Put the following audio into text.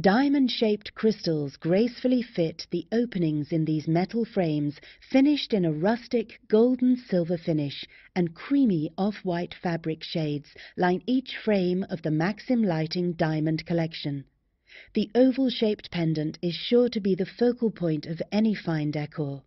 Diamond-shaped crystals gracefully fit the openings in these metal frames, finished in a rustic golden-silver finish, and creamy off-white fabric shades line each frame of the Maxim Lighting Diamond Collection. The oval-shaped pendant is sure to be the focal point of any fine decor.